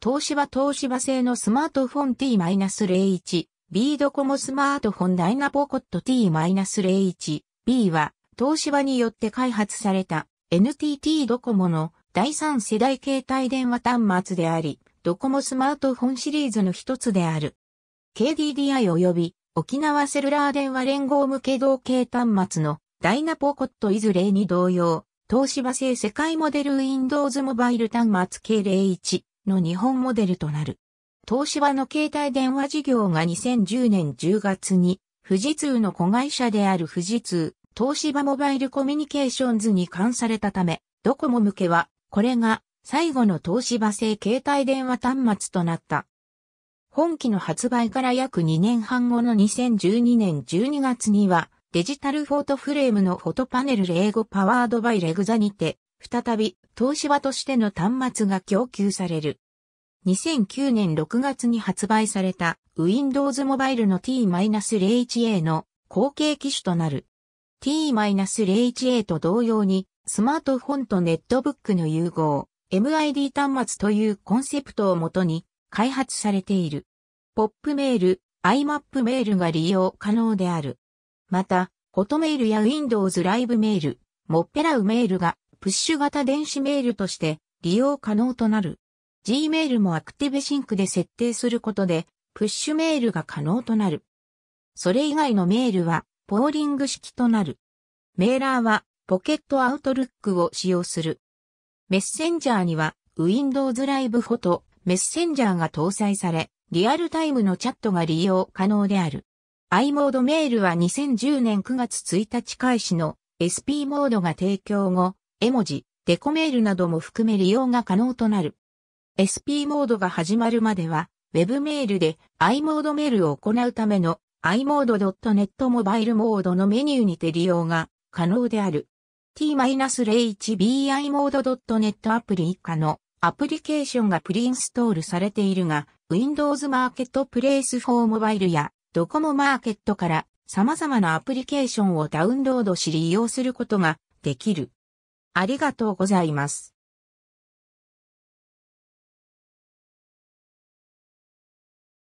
東芝東芝製のスマートフォン T-01、B ドコモスマートフォンダイナポコット T-01、B は東芝によって開発された NTT ドコモの第3世代携帯電話端末であり、ドコモスマートフォンシリーズの一つである。KDDI 及び沖縄セルラー電話連合向け同系端末のダイナポコットいずれに同様、東芝製世界モデル Windows モバイル端末系01、の日本モデルとなる。東芝の携帯電話事業が2010年10月に富士通の子会社である富士通、東芝モバイルコミュニケーションズに関されたため、ドコモ向けは、これが最後の東芝製携帯電話端末となった。本機の発売から約2年半後の2012年12月には、デジタルフォートフレームのフォトパネル英語パワードバイレグザにて、再び東芝としての端末が供給される。2009年6月に発売された Windows Mobile の T-01A の後継機種となる。T-01A と同様にスマートフォンとネットブックの融合、MID 端末というコンセプトをもとに開発されている。ポップメール、IMAP メールが利用可能である。また、フォトメールや Windows ライブメール、モッペラウメールがプッシュ型電子メールとして利用可能となる。Gmail も ActiveSync で設定することで、プッシュメールが可能となる。それ以外のメールは、ポーリング式となる。メーラーは、ポケットアウトルックを使用する。メッセンジャーには、Windows Live フォト、メッセンジャーが搭載され、リアルタイムのチャットが利用可能である。i モードメールは2010年9月1日開始の SP モードが提供後、絵文字、デコメールなども含め利用が可能となる。SP モードが始まるまでは、ウェブメールで i モードメールを行うための imode.net モバイルモードのメニューにて利用が可能である。t-01bimode.net アプリ以下のアプリケーションがプリインストールされているが、Windows マーケットプレイス for モバイルやドコモマーケットから様々なアプリケーションをダウンロードし利用することができる。ありがとうございます。